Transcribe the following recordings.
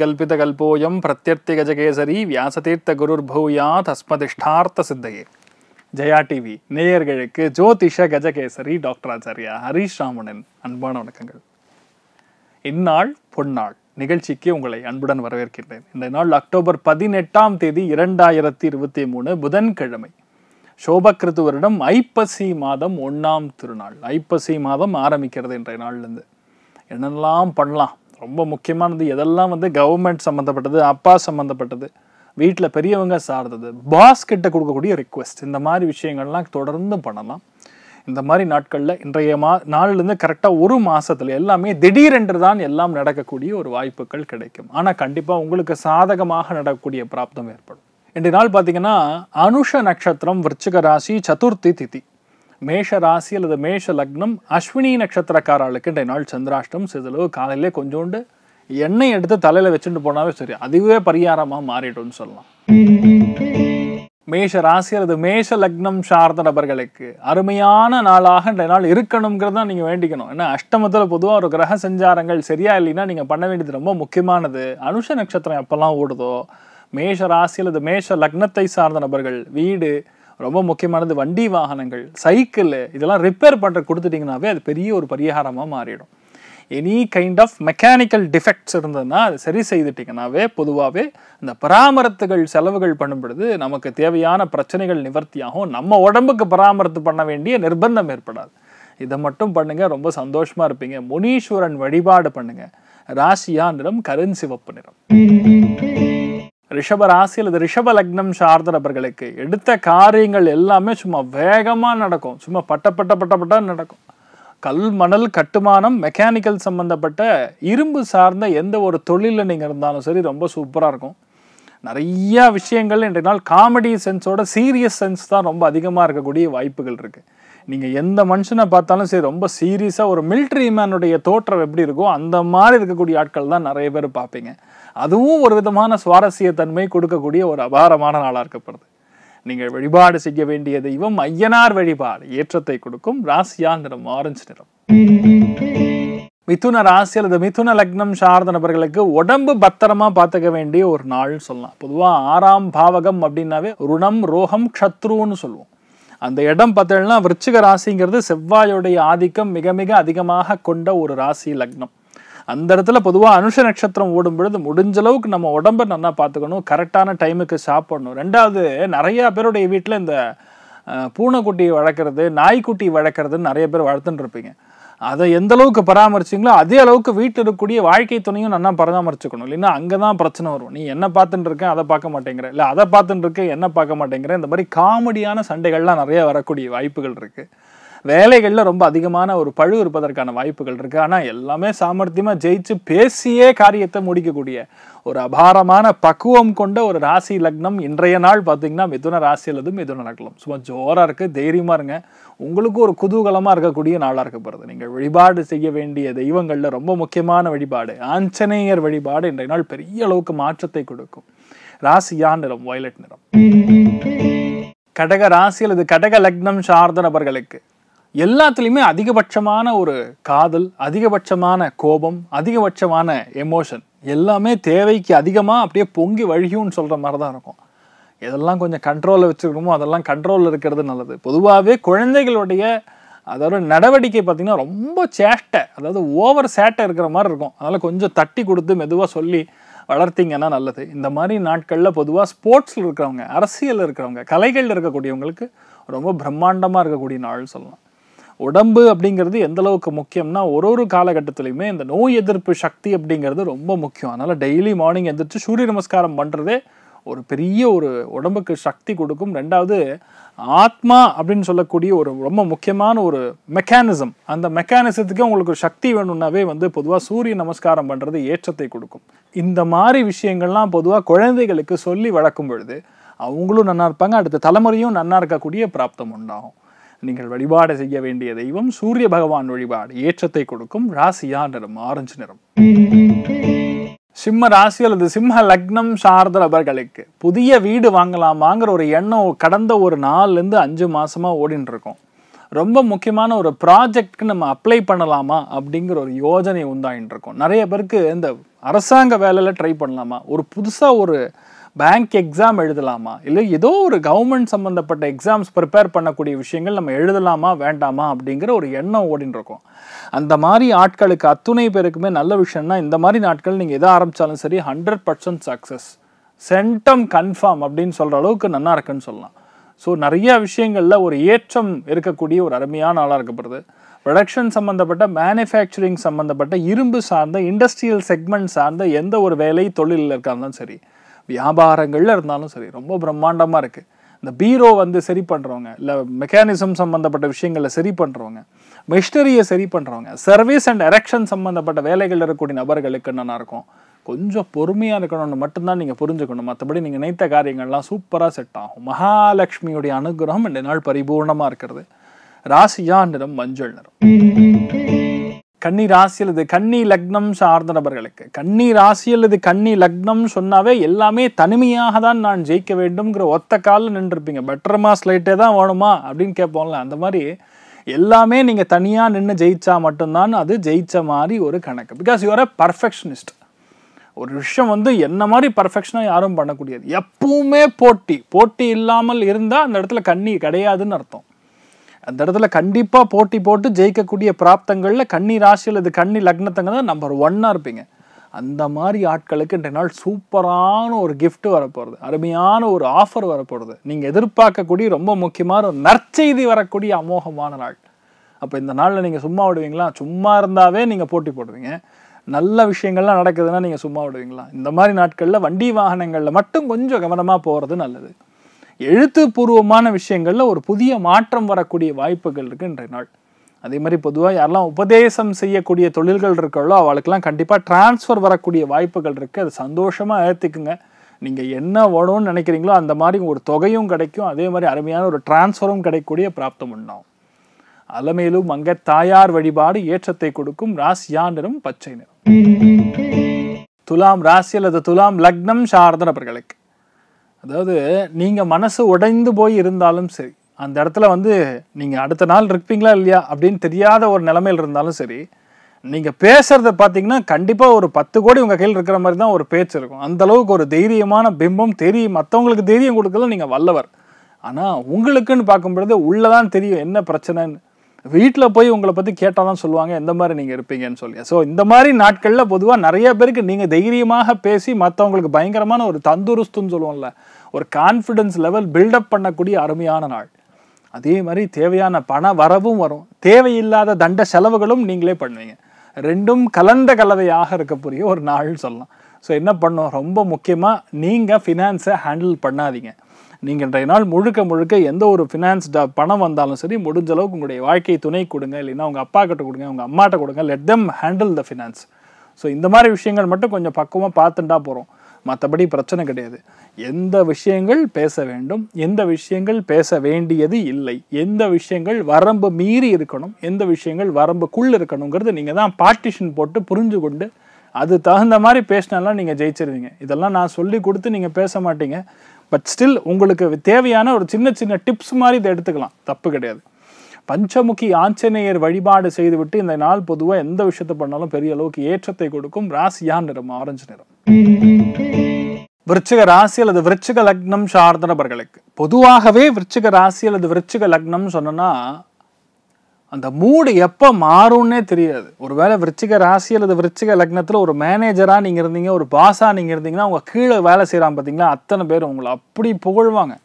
கல்போயம் பிரத்யர்த்தி கஜகேசரி வியாசதீர்த்த குருர்பூயாத் அஸ்மதிஷ்டார்த்த சித்தையே ஜெயா டிவி நேயர்களுக்கு ஜோதிஷ கஜகேசரி டாக்டர் ஆச்சாரியா ஹரீஷ் ராமணன் அன்பான வணக்கங்கள் இந்நாள் பொன்னாள் நிகழ்ச்சிக்கு உங்களை அன்புடன் வரவேற்கின்றேன் இந்த நாள் அக்டோபர் பதினெட்டாம் தேதி இரண்டாயிரத்தி இருபத்தி மூணு புதன்கிழமை சோபக்கிருத்து வருடம் ஐப்பசி மாதம் ஒன்றாம் திருநாள் ஐப்பசி மாதம் ஆரம்பிக்கிறது இன்றைய நாள்லேருந்து என்னெல்லாம் பண்ணலாம் ரொம்ப முக்கியமானது எதெல்லாம் வந்து கவர்மெண்ட் சம்மந்தப்பட்டது அப்பா சம்மந்தப்பட்டது வீட்டில் பெரியவங்க சார்ந்தது பாஸ் கிட்ட கொடுக்கக்கூடிய ரிக்வெஸ்ட் இந்த மாதிரி விஷயங்கள்லாம் தொடர்ந்து பண்ணலாம் இந்த மாதிரி நாட்களில் இன்றைய மா நாளிலேருந்து கரெக்டாக ஒரு மாதத்தில் எல்லாமே திடீரென்று தான் எல்லாம் நடக்கக்கூடிய ஒரு வாய்ப்புகள் கிடைக்கும் ஆனால் கண்டிப்பாக உங்களுக்கு சாதகமாக நடக்கக்கூடிய பிராப்தம் ஏற்படும் இன்றைய நாள் பார்த்தீங்கன்னா அனுஷ நட்சத்திரம் விருச்சிக ராசி சதுர்த்தி திதி மேஷ ராசி அல்லது மேஷ லக்னம் அஸ்வினி நட்சத்திரக்காரர்களுக்கு இன்றைய நாள் சந்திராஷ்டம் சிதளவு காலையிலே கொஞ்சோண்டு எண்ணெய் எடுத்து தலையில் வச்சுட்டு போனாவே சரி அதுவே பரிகாரமாக மாறிடும்னு சொல்லலாம் மேஷ ராசி அல்லது மேஷ லக்னம் சார்ந்த நபர்களுக்கு அருமையான நாளாக இன்றைய நாள் இருக்கணுங்கிறத நீங்கள் வேண்டிக்கணும் ஏன்னா அஷ்டமத்தில் பொதுவாக ஒரு கிரக சஞ்சாரங்கள் சரியா இல்லைன்னா நீங்கள் பண்ண வேண்டியது ரொம்ப முக்கியமானது அனுஷ நட்சத்திரம் எப்போல்லாம் ஓடுதோ மேஷ ராசி அல்லது மேஷ லக்னத்தை சார்ந்த நபர்கள் வீடு ரொம்ப முக்கியமானது வண்டி வாகனங்கள் சைக்கிள் இதெல்லாம் ரிப்பேர் பண்ணுற கொடுத்துட்டிங்கனாவே அது பெரிய ஒரு பரிகாரமாக மாறிடும் any kind of mechanical defects இருந்ததுன்னா அது சரி செய்துட்டிங்கனாவே பொதுவாகவே இந்த பராமரத்துகள் செலவுகள் பண்ணும்பொழுது நமக்கு தேவையான பிரச்சனைகள் நிவர்த்தியாகும் நம்ம உடம்புக்கு பராமரித்து பண்ண வேண்டிய நிர்பந்தம் ஏற்படாது இதை மட்டும் பண்ணுங்கள் ரொம்ப சந்தோஷமாக இருப்பீங்க முனீஸ்வரன் வழிபாடு பண்ணுங்கள் ராசியா நிறம் சிவப்பு நிறம் ரிஷபராசியில் இது ரிஷப லக்னம் சார்ந்த நபர்களுக்கு எடுத்த காரியங்கள் எல்லாமே சும்மா வேகமாக நடக்கும் சும்மா பட்ட பட்ட பட்ட பட்ட நடக்கும் கல் மணல் கட்டுமானம் மெக்கானிக்கல் சம்மந்தப்பட்ட இரும்பு சார்ந்த எந்த ஒரு தொழிலில் நீங்கள் இருந்தாலும் சரி ரொம்ப சூப்பராக இருக்கும் நிறையா விஷயங்கள் இன்றைக்கு நாள் காமெடி சென்ஸோட சீரியஸ் சென்ஸ் தான் ரொம்ப அதிகமாக இருக்கக்கூடிய வாய்ப்புகள் இருக்குது நீங்கள் எந்த மனுஷனை பார்த்தாலும் சரி ரொம்ப சீரியஸாக ஒரு மிலிட்ரி மேனுடைய தோற்றம் எப்படி இருக்கோ அந்த மாதிரி இருக்கக்கூடிய ஆட்கள் தான் நிறைய பேர் பார்ப்பீங்க அதுவும் ஒரு விதமான சுவாரஸ்யத்தன்மை கொடுக்கக்கூடிய ஒரு அபாரமான நாளாக இருக்கப்படுது நீங்கள் வழிபாடு செய்ய வேண்டிய தெய்வம் ஐயனார் வழிபாடு ஏற்றத்தை கொடுக்கும் ராசியா நிறம் ஆரஞ்சு நிறம் மிதுன ராசி அல்லது மிதுன லக்னம் சார்ந்த நபர்களுக்கு உடம்பு பத்திரமா பார்த்துக்க வேண்டிய ஒரு நாள் சொல்லலாம் பொதுவாக ஆறாம் பாவகம் அப்படின்னாவே ருணம் ரோகம் க்ஷத்ருன்னு சொல்லுவோம் அந்த இடம் பார்த்தீங்கன்னா விருச்சிக ராசிங்கிறது செவ்வாயுடைய ஆதிக்கம் மிக மிக அதிகமாக கொண்ட ஒரு ராசி லக்னம் அந்த இடத்துல பொதுவாக அனுஷ நட்சத்திரம் ஓடும் பொழுது முடிஞ்ச அளவுக்கு நம்ம உடம்பை நல்லா பார்த்துக்கணும் கரெக்டான டைமுக்கு சாப்பிடணும் ரெண்டாவது நிறையா பேருடைய வீட்டில் இந்த பூனைக்குட்டி வளர்க்குறது நாய்க்குட்டி வளர்க்குறதுன்னு நிறைய பேர் இருப்பீங்க அதை எந்த அளவுக்கு பராமரிச்சிங்களோ அதே அளவுக்கு வீட்டில் இருக்கக்கூடிய வாழ்க்கை துணையும் நல்லா பராமரிச்சுக்கணும் இல்லைன்னா அங்கே தான் பிரச்சனை வரும் நீ என்ன பார்த்துட்டு இருக்கேன் அதை பார்க்க மாட்டேங்கிற இல்லை அதை பார்த்துட்டு இருக்கேன் என்ன பார்க்க மாட்டேங்கிற இந்த மாதிரி காமெடியான சண்டைகள்லாம் நிறைய வரக்கூடிய வாய்ப்புகள் இருக்குது வேலைகளில் ரொம்ப அதிகமான ஒரு பழு இருப்பதற்கான வாய்ப்புகள் இருக்குது ஆனால் எல்லாமே சாமர்த்தியமாக ஜெயிச்சு பேசியே காரியத்தை முடிக்கக்கூடிய ஒரு அபாரமான பக்குவம் கொண்ட ஒரு ராசி லக்னம் இன்றைய நாள் பார்த்தீங்கன்னா மிதுன ராசி அல்லது மிதுன லக்னம் சும்மா ஜோராக இருக்குது தைரியமாக இருங்க உங்களுக்கு ஒரு குதூகலமாக இருக்கக்கூடிய நாளாக இருக்கப்படுது நீங்கள் வழிபாடு செய்ய வேண்டிய தெய்வங்களில் ரொம்ப முக்கியமான வழிபாடு ஆஞ்சநேயர் வழிபாடு இன்றைய நாள் பெரிய அளவுக்கு மாற்றத்தை கொடுக்கும் ராசியா நிறம் வயலட் நிறம் கடக ராசியில் இது கடக லக்னம் சார்ந்த நபர்களுக்கு எல்லாத்துலேயுமே அதிகபட்சமான ஒரு காதல் அதிகபட்சமான கோபம் அதிகபட்சமான எமோஷன் எல்லாமே தேவைக்கு அதிகமாக அப்படியே பொங்கி வழியும்னு சொல்கிற மாதிரி தான் இருக்கும் எதெல்லாம் கொஞ்சம் கண்ட்ரோலில் வச்சுருக்கணுமோ அதெல்லாம் கண்ட்ரோலில் இருக்கிறது நல்லது பொதுவாகவே குழந்தைகளுடைய அதோட நடவடிக்கை பார்த்திங்கன்னா ரொம்ப சேட்டை அதாவது ஓவர் சேட்டை இருக்கிற மாதிரி இருக்கும் அதனால் கொஞ்சம் தட்டி கொடுத்து மெதுவாக சொல்லி வளர்த்திங்கன்னா நல்லது இந்த மாதிரி நாட்களில் பொதுவாக ஸ்போர்ட்ஸில் இருக்கிறவங்க அரசியலில் இருக்கிறவங்க கலைகளில் இருக்கக்கூடியவங்களுக்கு ரொம்ப பிரம்மாண்டமாக இருக்கக்கூடிய நாள் சொல்லலாம் உடம்பு அப்படிங்கிறது எந்த அளவுக்கு முக்கியம்னா ஒரு ஒரு காலகட்டத்துலையுமே இந்த நோய் எதிர்ப்பு சக்தி அப்படிங்கிறது ரொம்ப முக்கியம் அதனால் டெய்லி மார்னிங் எந்திரிச்சு சூரிய நமஸ்காரம் பண்ணுறதே ஒரு பெரிய ஒரு உடம்புக்கு சக்தி கொடுக்கும் ரெண்டாவது ஆத்மா அப்படின்னு சொல்லக்கூடிய ஒரு ரொம்ப முக்கியமான ஒரு மெக்கானிசம் அந்த மெக்கானிசத்துக்கே உங்களுக்கு ஒரு சக்தி வேணும்னாவே வந்து பொதுவாக சூரிய நமஸ்காரம் பண்ணுறது ஏற்றத்தை கொடுக்கும் இந்த மாதிரி விஷயங்கள்லாம் பொதுவாக குழந்தைகளுக்கு சொல்லி வளர்க்கும் பொழுது அவங்களும் நல்லா இருப்பாங்க அடுத்த தலைமுறையும் நல்லா இருக்கக்கூடிய பிராப்தம் உண்டாகும் நீங்கள் வழிபாடு செய்ய வேண்டிய தெய்வம் சூரிய பகவான் வழிபாடு ஏற்றத்தை கொடுக்கும் ராசியா நிறம் ஆரஞ்சு நிறம் சிம்ம ராசி அல்லது சிம்ம லக்னம் சார்ந்த நபர்களுக்கு புதிய வீடு வாங்கலாமாங்கிற ஒரு எண்ணம் கடந்த ஒரு நாலுலேருந்து அஞ்சு மாசமா ஓடின்னு இருக்கோம் ரொம்ப முக்கியமான ஒரு ப்ராஜெக்ட்க்கு நம்ம அப்ளை பண்ணலாமா அப்படிங்கிற ஒரு யோஜனை உண்டாயின்னு இருக்கோம் நிறைய பேருக்கு இந்த அரசாங்க வேலையில் ட்ரை பண்ணலாமா ஒரு புதுசாக ஒரு பேங்க் எக்ஸாம் எழுதலாமா இல்லை ஏதோ ஒரு கவர்மெண்ட் சம்மந்தப்பட்ட எக்ஸாம்ஸ் ப்ரிப்பேர் பண்ணக்கூடிய விஷயங்கள் நம்ம எழுதலாமா வேண்டாமா அப்படிங்கிற ஒரு எண்ணம் ஓடின்னு இருக்கோம் அந்த மாதிரி ஆட்களுக்கு அத்துணை பேருக்குமே நல்ல விஷயம்னா இந்த மாதிரி நாட்கள் நீங்கள் எதை ஆரம்பித்தாலும் சரி hundred percent success centum confirm அப்படின்னு சொல்கிற அளவுக்கு நல்லா இருக்குன்னு சொல்லலாம் ஸோ நிறைய விஷயங்களில் ஒரு ஏற்றம் இருக்கக்கூடிய ஒரு அருமையான ஆளாக இருக்கப்படுது ப்ரொடக்ஷன் சம்மந்தப்பட்ட மேனுஃபேக்சரிங் சம்மந்தப்பட்ட இரும்பு சார்ந்த இண்டஸ்ட்ரியல் செக்மெண்ட் சார்ந்த எந்த ஒரு வேலை தொழிலில் இருக்காங்க சரி வியாபாரங்களில் இருந்தாலும் சரி ரொம்ப பிரம்மாண்டமாக இருக்குது இந்த பீரோ வந்து சரி பண்ணுறவங்க இல்லை மெக்கானிசம் சம்மந்தப்பட்ட விஷயங்களை சரி பண்ணுறவங்க மிஷினரியை சரி பண்ணுறவங்க சர்வீஸ் அண்ட் எரெக்ஷன் சம்மந்தப்பட்ட வேலைகளில் இருக்கக்கூடிய நபர்களுக்கு நல்லாயிருக்கும் இருக்கும் கொஞ்சம் பொறுமையாக இருக்கணும்னு மட்டும்தான் நீங்கள் புரிஞ்சுக்கணும் மற்றபடி நீங்கள் நினைத்த காரியங்கள்லாம் சூப்பராக செட் ஆகும் மகாலட்சுமியுடைய அனுகிரகம் இந்த நாள் பரிபூர்ணமாக இருக்கிறது ராசியா நிறம் மஞ்சள் நிறம் கன்னி ராசி அல்லது கன்னி லக்னம் சார்ந்த நபர்களுக்கு கன்னி ராசி அல்லது கன்னி லக்னம் சொன்னாவே எல்லாமே தனிமையாக தான் நான் ஜெயிக்க வேண்டும்ங்கிற ஒத்த காலில் நின்றுருப்பீங்க பெட்டர்மா ஸ்லைட்டே தான் வேணுமா அப்படின்னு கேட்போம்ல அந்த மாதிரி எல்லாமே நீங்கள் தனியாக நின்று ஜெயிச்சா மட்டும்தான் அது ஜெயித்த மாதிரி ஒரு கணக்கு பிகாஸ் யூஆர் அ பர்ஃபெக்ஷனிஸ்ட் ஒரு விஷயம் வந்து என்ன மாதிரி பர்ஃபெக்ஷனாக யாரும் பண்ணக்கூடியது எப்பவுமே போட்டி போட்டி இல்லாமல் இருந்தால் அந்த இடத்துல கண்ணி கிடையாதுன்னு அர்த்தம் அந்த இடத்துல கண்டிப்பாக போட்டி போட்டு ஜெயிக்கக்கூடிய பிராப்தங்களில் கண்ணி ராசியில் இது கண்ணி லக்னத்தங்க தான் நம்பர் ஒன்னாக இருப்பீங்க அந்த மாதிரி ஆட்களுக்கு இன்றைய நாள் சூப்பரான ஒரு கிஃப்ட் வரப்போகிறது அருமையான ஒரு ஆஃபர் வரப்போகிறது நீங்கள் எதிர்பார்க்கக்கூடிய ரொம்ப முக்கியமான ஒரு நற்செய்தி வரக்கூடிய அமோகமான நாள் அப்போ இந்த நாளில் நீங்கள் சும்மா விடுவீங்களா சும்மா இருந்தாவே நீங்கள் போட்டி போடுவீங்க நல்ல விஷயங்கள்லாம் நடக்குதுன்னா நீங்கள் சும்மா விடுவீங்களா இந்த மாதிரி நாட்களில் வண்டி வாகனங்களில் மட்டும் கொஞ்சம் கவனமாக போகிறது நல்லது எழுத்துப்பூர்வமான விஷயங்களில் ஒரு புதிய மாற்றம் வரக்கூடிய வாய்ப்புகள் இருக்குன்ற இன்றைய நாள் அதே மாதிரி பொதுவாக யாரெல்லாம் உபதேசம் செய்யக்கூடிய தொழில்கள் இருக்காளோ அவளுக்கெல்லாம் கண்டிப்பாக டிரான்ஸ்ஃபர் வரக்கூடிய வாய்ப்புகள் இருக்குது அது சந்தோஷமாக ஏற்றுக்குங்க நீங்கள் என்ன வேணும்னு நினைக்கிறீங்களோ அந்த மாதிரி ஒரு தொகையும் கிடைக்கும் அதே மாதிரி அருமையான ஒரு டிரான்ஸ்ஃபரும் கிடைக்கக்கூடிய பிராப்தம் உண்டாகும் அலமேலும் அங்க தாயார் வழிபாடு ஏற்றத்தை கொடுக்கும் ராசியானரும் பச்சை நிறம் துலாம் ராசி அல்லது துலாம் லக்னம் சாரதன் அவர்களுக்கு அதாவது நீங்கள் மனசு உடைந்து போய் இருந்தாலும் சரி அந்த இடத்துல வந்து நீங்கள் அடுத்த நாள் இருப்பீங்களா இல்லையா அப்படின்னு தெரியாத ஒரு நிலமையில் இருந்தாலும் சரி நீங்கள் பேசுகிறத பார்த்தீங்கன்னா கண்டிப்பாக ஒரு பத்து கோடி உங்கள் கையில் இருக்கிற மாதிரி தான் ஒரு பேச்சு இருக்கும் அந்தளவுக்கு ஒரு தைரியமான பிம்பம் தெரியும் மற்றவங்களுக்கு தைரியம் கொடுக்கறது நீங்கள் வல்லவர் ஆனால் உங்களுக்குன்னு பார்க்கும்பொழுது உள்ளே தான் தெரியும் என்ன பிரச்சனைன்னு வீட்டில் போய் உங்களை பற்றி கேட்டால் தான் சொல்லுவாங்க எந்த மாதிரி நீங்கள் இருப்பீங்கன்னு சொல்லி ஸோ இந்த மாதிரி நாட்களில் பொதுவாக நிறைய பேருக்கு நீங்கள் தைரியமாக பேசி மற்றவங்களுக்கு பயங்கரமான ஒரு தந்துருஸ்துன்னு சொல்லுவோம்ல ஒரு கான்ஃபிடென்ஸ் லெவல் பில்டப் பண்ணக்கூடிய அருமையான நாள் அதே மாதிரி தேவையான பண வரவும் வரும் தேவையில்லாத தண்ட செலவுகளும் நீங்களே பண்ணுவீங்க ரெண்டும் கலந்த கலவையாக இருக்கக்கூடிய ஒரு நாள் சொல்லலாம் ஸோ என்ன பண்ணும் ரொம்ப முக்கியமாக நீங்கள் ஃபினான்ஸை ஹேண்டில் பண்ணாதீங்க நீங்கள் இன்றைய நாள் முழுக்க முழுக்க எந்த ஒரு ஃபினான்ஸ் பணம் வந்தாலும் சரி முடிஞ்ச அளவுக்கு உங்களுடைய வாழ்க்கை துணை கொடுங்க இல்லைன்னா உங்கள் அப்பா கிட்ட கொடுங்க உங்கள் அம்மாட்ட கொடுங்க let them handle the finance so இந்த மாதிரி விஷயங்கள் மட்டும் கொஞ்சம் பக்குவமாக பார்த்துட்டா போகிறோம் மற்றபடி பிரச்சனை கிடையாது எந்த விஷயங்கள் பேச வேண்டும் எந்த விஷயங்கள் பேச வேண்டியது இல்லை எந்த விஷயங்கள் வரம்பு மீறி இருக்கணும் எந்த விஷயங்கள் வரம்புக்குள் இருக்கணுங்கிறது நீங்கள் தான் பார்ட்டிஷன் போட்டு புரிஞ்சு கொண்டு அது தகுந்த மாதிரி பேசினாலாம் நீங்கள் ஜெயிச்சிருவீங்க இதெல்லாம் நான் சொல்லி கொடுத்து நீங்கள் பேச மாட்டீங்க பட் ஸ்டில் உங்களுக்கு தேவையான ஒரு சின்ன சின்ன டிப்ஸ் மாதிரி இதை எடுத்துக்கலாம் தப்பு கிடையாது பஞ்சமுகி ஆஞ்சநேயர் வழிபாடு செய்துவிட்டு இந்த நாள் பொதுவாக எந்த விஷயத்தை பண்ணாலும் பெரிய அளவுக்கு ஏற்றத்தை கொடுக்கும் ராசியான் நிறம் ஆரஞ்சு நிறம் விருச்சிக ராசி அல்லது விருச்சிக லக்னம் சார்ந்த நபர்களுக்கு பொதுவாகவே விருச்சிக ராசி அல்லது விருச்சிக லக்னம் சொன்னோன்னா அந்த மூடு எப்போ மாறும்னே தெரியாது ஒரு வேளை விருச்சிக ராசி அல்லது விருச்சிக லக்னத்தில் ஒரு மேனேஜராக நீங்கள் இருந்தீங்க ஒரு பாஸாக நீங்கள் இருந்தீங்கன்னா அவங்க கீழே வேலை செய்கிறான் பார்த்தீங்களா அத்தனை பேர் உங்களை அப்படி புகழ்வாங்க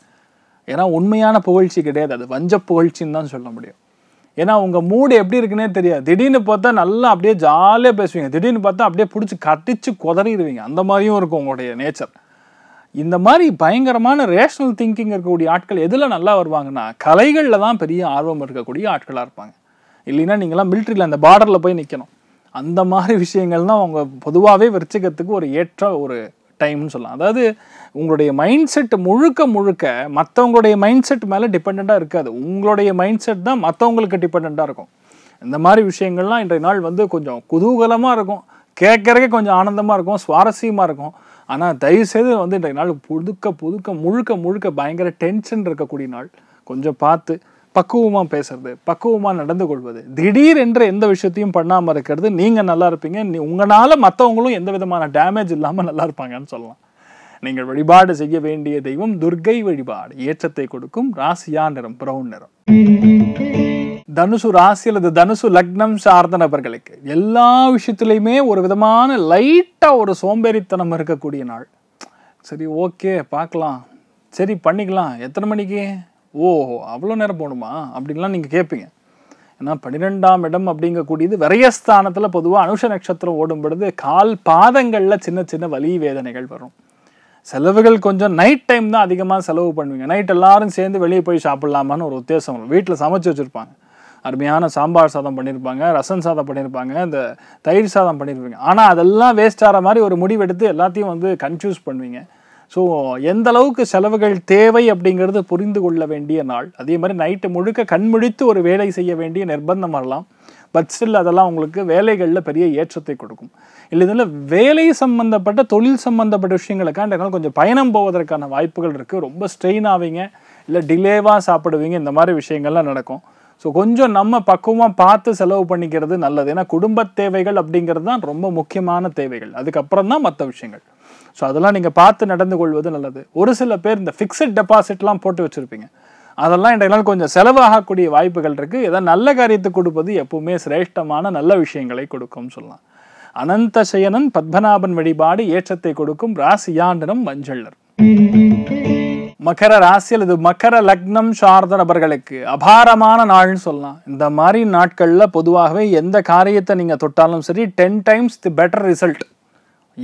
ஏன்னா உண்மையான புகழ்ச்சி கிடையாது அது வஞ்ச புகழ்ச்சின்னு தான் சொல்ல முடியும் ஏன்னா உங்கள் மூடு எப்படி இருக்குன்னே தெரியாது திடீர்னு பார்த்தா நல்லா அப்படியே ஜாலியாக பேசுவீங்க திடீர்னு பார்த்தா அப்படியே பிடிச்சி கட்டிச்சு குதறிடுவீங்க அந்த மாதிரியும் இருக்கும் உங்களுடைய நேச்சர் இந்த மாதிரி பயங்கரமான ரேஷனல் திங்கிங் இருக்கக்கூடிய ஆட்கள் எதில் நல்லா வருவாங்கன்னா கலைகளில் தான் பெரிய ஆர்வம் இருக்கக்கூடிய ஆட்களாக இருப்பாங்க இல்லைன்னா நீங்களாம் மிலிட்ரியில் அந்த பார்டரில் போய் நிற்கணும் அந்த மாதிரி விஷயங்கள் தான் அவங்க பொதுவாகவே விருச்சிகத்துக்கு ஒரு ஏற்ற ஒரு டைம்னு சொல்லலாம் அதாவது உங்களுடைய மைண்ட் செட் முழுக்க முழுக்க மற்றவங்களுடைய மைண்ட் செட் மேலே டிபெண்ட்டாக இருக்காது உங்களுடைய மைண்ட் செட் தான் மற்றவங்களுக்கு டிபெண்ட்டாக இருக்கும் இந்த மாதிரி விஷயங்கள்லாம் இன்றைய நாள் வந்து கொஞ்சம் குதூகலமாக இருக்கும் கேட்குறக்கே கொஞ்சம் ஆனந்தமாக இருக்கும் சுவாரஸ்யமாக இருக்கும் ஆனால் தயவுசெய்து வந்து இன்றைய நாள் புதுக்க புதுக்க முழுக்க முழுக்க பயங்கர டென்ஷன் இருக்கக்கூடிய நாள் கொஞ்சம் பார்த்து பக்குவமாக பேசுறது பக்குவமாக நடந்து கொள்வது திடீர் என்று எந்த விஷயத்தையும் பண்ணாமல் இருக்கிறது நீங்கள் நல்லா இருப்பீங்க நீ உங்களால் மற்றவங்களும் எந்த விதமான டேமேஜ் இல்லாமல் நல்லா இருப்பாங்கன்னு சொல்லலாம் நீங்கள் வழிபாடு செய்ய வேண்டிய தெய்வம் துர்கை வழிபாடு ஏற்றத்தை கொடுக்கும் ராசியா நிறம் பிரவுன் நிறம் தனுசு ராசி அல்லது தனுசு லக்னம் சார்ந்த நபர்களுக்கு எல்லா விஷயத்துலையுமே ஒரு விதமான லைட்டாக ஒரு சோம்பேறித்தனம் இருக்கக்கூடிய நாள் சரி ஓகே பார்க்கலாம் சரி பண்ணிக்கலாம் எத்தனை மணிக்கு ஓஹோ அவ்வளோ நேரம் போகணுமா அப்படின்லாம் நீங்கள் கேட்பீங்க ஏன்னா பன்னிரெண்டாம் இடம் அப்படிங்கக்கூடியது விரயஸ்தானத்தில் பொதுவாக அனுஷ நட்சத்திரம் ஓடும் பொழுது கால் பாதங்களில் சின்ன சின்ன வலி வேதனைகள் வரும் செலவுகள் கொஞ்சம் நைட் டைம் தான் அதிகமாக செலவு பண்ணுவீங்க நைட் எல்லாரும் சேர்ந்து வெளியே போய் சாப்பிட்லாமான்னு ஒரு உத்தேசம் வரும் வீட்டில் சமைச்சு வச்சுருப்பாங்க அருமையான சாம்பார் சாதம் பண்ணியிருப்பாங்க ரசம் சாதம் பண்ணியிருப்பாங்க இந்த தயிர் சாதம் பண்ணியிருப்பாங்க ஆனால் அதெல்லாம் வேஸ்ட் ஆகிற மாதிரி ஒரு முடிவெடுத்து எல்லாத்தையும் வந்து கன்ஃபியூஸ் பண்ணுவீங்க ஸோ எந்த அளவுக்கு செலவுகள் தேவை அப்படிங்கிறது புரிந்து கொள்ள வேண்டிய நாள் அதே மாதிரி நைட்டு முழுக்க கண்முழித்து ஒரு வேலை செய்ய வேண்டிய நிர்பந்தம் வரலாம் பட் ஸ்டில் அதெல்லாம் உங்களுக்கு வேலைகளில் பெரிய ஏற்றத்தை கொடுக்கும் இல்லை இதில் வேலை சம்மந்தப்பட்ட தொழில் சம்மந்தப்பட்ட விஷயங்களுக்காக கொஞ்சம் பயணம் போவதற்கான வாய்ப்புகள் இருக்குது ரொம்ப ஸ்ட்ரெயின் ஆவீங்க இல்லை டிலேவாக சாப்பிடுவீங்க இந்த மாதிரி விஷயங்கள்லாம் நடக்கும் ஸோ கொஞ்சம் நம்ம பக்குவமாக பார்த்து செலவு பண்ணிக்கிறது நல்லது ஏன்னா குடும்ப தேவைகள் அப்படிங்கிறது தான் ரொம்ப முக்கியமான தேவைகள் அதுக்கப்புறம் தான் மற்ற விஷயங்கள் ஸோ அதெல்லாம் நீங்கள் பார்த்து நடந்து கொள்வது நல்லது ஒரு சில பேர் இந்த ஃபிக்ஸட் டெபாசிட்லாம் போட்டு வச்சுருப்பீங்க அதெல்லாம் இன்றைக்கு கொஞ்சம் செலவாகக்கூடிய வாய்ப்புகள் இருக்குது எதாவது நல்ல காரியத்தை கொடுப்பது எப்பவுமே சிரேஷ்டமான நல்ல விஷயங்களை கொடுக்கும்னு சொல்லலாம் அனந்த சயனன் பத்மநாபன் வழிபாடு ஏற்றத்தை கொடுக்கும் ராசியாண்டனம் மஞ்சள்ளர் மகர ராசி இது மகர லக்னம் சார்ந்த நபர்களுக்கு அபாரமான நாள்னு சொல்லலாம் இந்த மாதிரி நாட்களில் பொதுவாகவே எந்த காரியத்தை நீங்கள் தொட்டாலும் சரி ten times the better result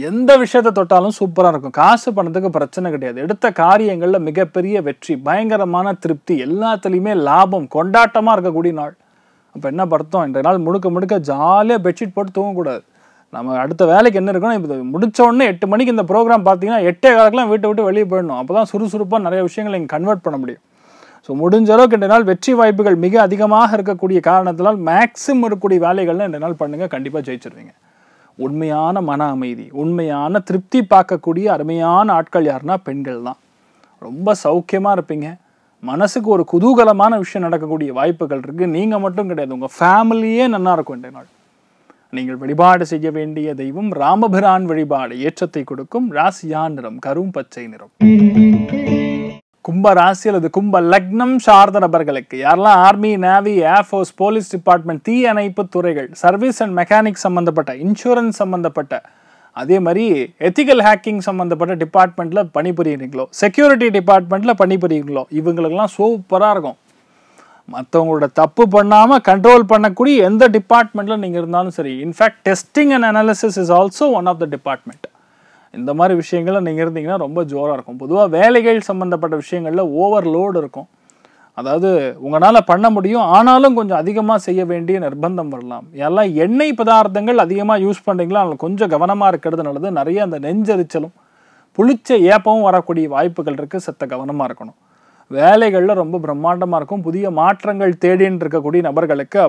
எந்த விஷயத்தை தொட்டாலும் சூப்பராக இருக்கும் காசு பணத்துக்கு பிரச்சனை கிடையாது எடுத்த காரியங்களில் மிகப்பெரிய வெற்றி பயங்கரமான திருப்தி எல்லாத்துலேயுமே லாபம் கொண்டாட்டமாக இருக்கக்கூடிய நாள் அப்போ என்ன படுத்தோம் இன்றைய நாள் முழுக்க முழுக்க ஜாலியாக பெட்ஷீட் போட்டு தூங்கக்கூடாது நம்ம அடுத்த வேலைக்கு என்ன இருக்கணும் இப்போ முடிச்ச உடனே எட்டு மணிக்கு இந்த ப்ரோக்ராம் பார்த்தீங்கன்னா எட்டே காலக்கெலாம் வீட்டை விட்டு வெளியே போயிடணும் அப்போ தான் சுறுசுறுப்பாக நிறைய விஷயங்களை இங்கே கன்வெர்ட் பண்ண முடியும் ஸோ முடிஞ்ச அளவுக்கு ரெண்டு நாள் வெற்றி வாய்ப்புகள் மிக அதிகமாக இருக்கக்கூடிய காரணத்தினால் மேக்ஸிமம் இருக்கக்கூடிய வேலைகள்லாம் ரெண்டு நாள் பண்ணுங்கள் கண்டிப்பாக ஜெயிச்சிருவீங்க உண்மையான மன அமைதி உண்மையான திருப்தி பார்க்கக்கூடிய அருமையான ஆட்கள் யாருன்னா பெண்கள் தான் ரொம்ப சௌக்கியமாக இருப்பீங்க மனசுக்கு ஒரு குதூகலமான விஷயம் நடக்கக்கூடிய வாய்ப்புகள் இருக்குது நீங்கள் மட்டும் கிடையாது உங்கள் ஃபேமிலியே நல்லாயிருக்கும் இருக்கும் ரெண்டு நாள் நீங்கள் வழிபாடு செய்ய வேண்டிய தெய்வம் ராமபிரான் வழிபாடு ஏற்றத்தை கொடுக்கும் ராசியா நிறம் கரும் பச்சை நிறம் கும்ப ராசி அல்லது கும்ப லக்னம் சார்ந்த நபர்களுக்கு யாரெல்லாம் army navy air force police department தீ அணைப்பு துறைகள் சர்வீஸ் அண்ட் மெக்கானிக் சம்மந்தப்பட்ட இன்சூரன்ஸ் சம்மந்தப்பட்ட அதே மாதிரி எத்திக்கல் ஹேக்கிங் சம்மந்தப்பட்ட டிபார்ட்மெண்ட்டில் பணிபுரியுறீங்களோ செக்யூரிட்டி டிபார்ட்மெண்ட்டில் பணிபுரியுங்களோ இவங்களுக்கெல்லாம் சூப்பராக இருக்கும் மற்றவங்களோட தப்பு பண்ணாமல் கண்ட்ரோல் பண்ணக்கூடிய எந்த டிபார்ட்மெண்ட்டில் நீங்கள் இருந்தாலும் சரி in fact testing and analysis is also one of the department இந்த மாதிரி விஷயங்களில் நீங்கள் இருந்தீங்கன்னா ரொம்ப ஜோராக இருக்கும் பொதுவாக வேலைகள் சம்மந்தப்பட்ட விஷயங்களில் ஓவர்லோடு இருக்கும் அதாவது உங்களால் பண்ண முடியும் ஆனாலும் கொஞ்சம் அதிகமாக செய்ய வேண்டிய நிர்பந்தம் வரலாம் எல்லாம் எண்ணெய் பதார்த்தங்கள் அதிகமாக யூஸ் பண்ணுறீங்களா அதில் கொஞ்சம் கவனமாக இருக்கிறது நல்லது நிறைய அந்த நெஞ்சரிச்சலும் புளிச்ச ஏப்பமும் வரக்கூடிய வாய்ப்புகள் இருக்குது செத்த கவனமாக இருக்கணும் வேலைகளில் ரொம்ப பிரம்மாண்டமாக இருக்கும் புதிய மாற்றங்கள் தேடின்னு இருக்கக்கூடிய நபர்களுக்கு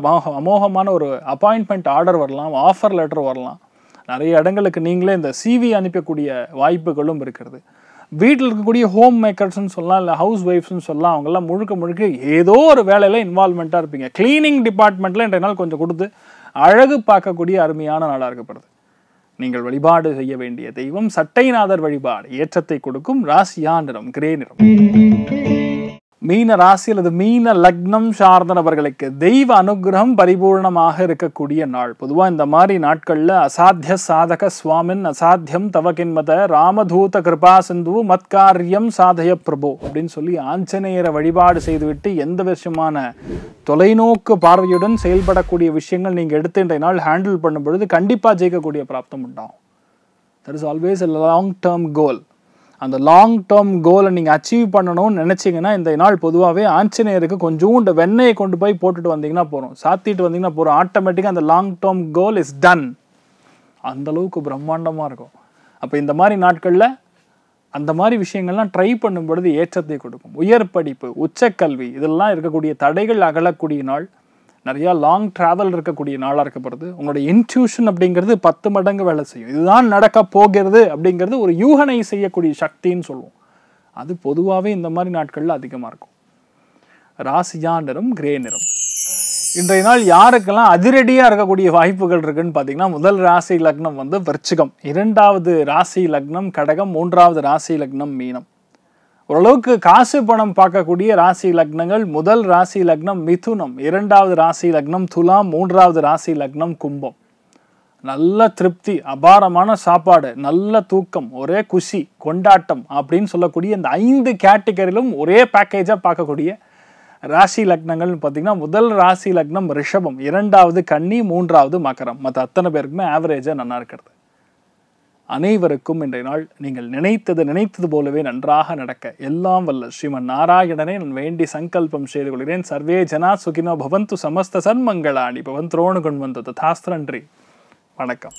அமோகமான ஒரு அப்பாயின்மெண்ட் ஆர்டர் வரலாம் ஆஃபர் லெட்டர் வரலாம் நிறைய இடங்களுக்கு நீங்களே இந்த சிவி அனுப்பக்கூடிய வாய்ப்புகளும் இருக்கிறது வீட்டில் இருக்கக்கூடிய ஹோம் மேக்கர்ஸ்ன்னு சொல்லலாம் இல்லை ஹவுஸ் ஒய்ஃப்ஸ்ன்னு சொல்லலாம் அவங்கெல்லாம் முழுக்க முழுக்க ஏதோ ஒரு வேலையில் இன்வால்மெண்ட்டாக இருப்பீங்க க்ளீனிங் டிபார்ட்மெண்ட்டில் இன்றைய நாள் கொஞ்சம் கொடுத்து அழகு பார்க்கக்கூடிய அருமையான நாளாக இருக்கப்படுது நீங்கள் வழிபாடு செய்ய வேண்டிய தெய்வம் சட்டைநாதர் வழிபாடு ஏற்றத்தை கொடுக்கும் ராசியா நிறம் கிரே நிறம் மீன ராசி அல்லது மீன லக்னம் சார்ந்த நபர்களுக்கு தெய்வ அனுகிரகம் பரிபூர்ணமாக இருக்கக்கூடிய நாள் பொதுவாக இந்த மாதிரி நாட்களில் அசாத்திய சாதக சுவாமின் அசாத்தியம் தவகின்மத ராமதூத கிருபா சிந்து மத்காரியம் சாதய பிரபு அப்படின்னு சொல்லி ஆஞ்சநேயரை வழிபாடு செய்துவிட்டு எந்த விஷயமான தொலைநோக்கு பார்வையுடன் செயல்படக்கூடிய விஷயங்கள் நீங்கள் எடுத்து இன்றைய நாள் ஹேண்டில் பண்ணும் பொழுது கண்டிப்பாக ஜெயிக்கக்கூடிய பிராப்தம் உண்டாகும் there is always a long term goal அந்த லாங் டேர்ம் கோலை நீங்கள் அச்சீவ் பண்ணணும்னு நினச்சிங்கன்னா இந்த நாள் பொதுவாகவே ஆஞ்சநேயருக்கு கொஞ்சோண்டு வெண்ணெயை கொண்டு போய் போட்டுட்டு வந்தீங்கன்னா போகிறோம் சாத்திட்டு வந்தீங்கன்னா போகிறோம் ஆட்டோமேட்டிக்காக அந்த long term goal is done அந்தளவுக்கு பிரம்மாண்டமாக இருக்கும் அப்போ இந்த மாதிரி நாட்களில் அந்த மாதிரி விஷயங்கள்லாம் ட்ரை பண்ணும் பொழுது ஏற்றத்தை கொடுக்கும் உயர் படிப்பு உச்சக்கல்வி இதெல்லாம் இருக்கக்கூடிய தடைகள் அகலக்கூடிய நாள் நிறையா லாங் ட்ராவல் இருக்கக்கூடிய நாளாக இருக்கப்படுது உங்களோட இன்ட்யூஷன் அப்படிங்கிறது பத்து மடங்கு வேலை செய்யும் இதுதான் நடக்க போகிறது அப்படிங்கிறது ஒரு யூகனை செய்யக்கூடிய சக்தின்னு சொல்லுவோம் அது பொதுவாகவே இந்த மாதிரி நாட்களில் அதிகமாக இருக்கும் ராசியா நிறம் கிரே நிறம் இன்றைய நாள் யாருக்கெல்லாம் அதிரடியாக இருக்கக்கூடிய வாய்ப்புகள் இருக்குன்னு பார்த்தீங்கன்னா முதல் ராசி லக்னம் வந்து விருச்சிகம் இரண்டாவது ராசி லக்னம் கடகம் மூன்றாவது ராசி லக்னம் மீனம் ஓரளவுக்கு காசு பணம் பார்க்கக்கூடிய ராசி லக்னங்கள் முதல் ராசி லக்னம் மிதுனம் இரண்டாவது ராசி லக்னம் துலாம் மூன்றாவது ராசி லக்னம் கும்பம் நல்ல திருப்தி அபாரமான சாப்பாடு நல்ல தூக்கம் ஒரே குஷி கொண்டாட்டம் அப்படின்னு சொல்லக்கூடிய இந்த ஐந்து கேட்டகரியிலும் ஒரே பேக்கேஜாக பார்க்கக்கூடிய ராசி லக்னங்கள்னு பார்த்தீங்கன்னா முதல் ராசி லக்னம் ரிஷபம் இரண்டாவது கன்னி மூன்றாவது மகரம் மற்ற அத்தனை பேருக்குமே ஆவரேஜாக நல்லா இருக்கிறது அனைவருக்கும் இன்றைய நாள் நீங்கள் நினைத்தது நினைத்தது போலவே நன்றாக நடக்க எல்லாம் வல்ல ஸ்ரீமன் நாராயணனை நான் வேண்டி சங்கல்பம் செய்து கொள்கிறேன் சர்வே ஜனா சுகினோ பவந்து சமஸ்த சன்மங்களாணி பவன் துரோணு கொண்டு வந்த தாஸ்திரன்றி வணக்கம்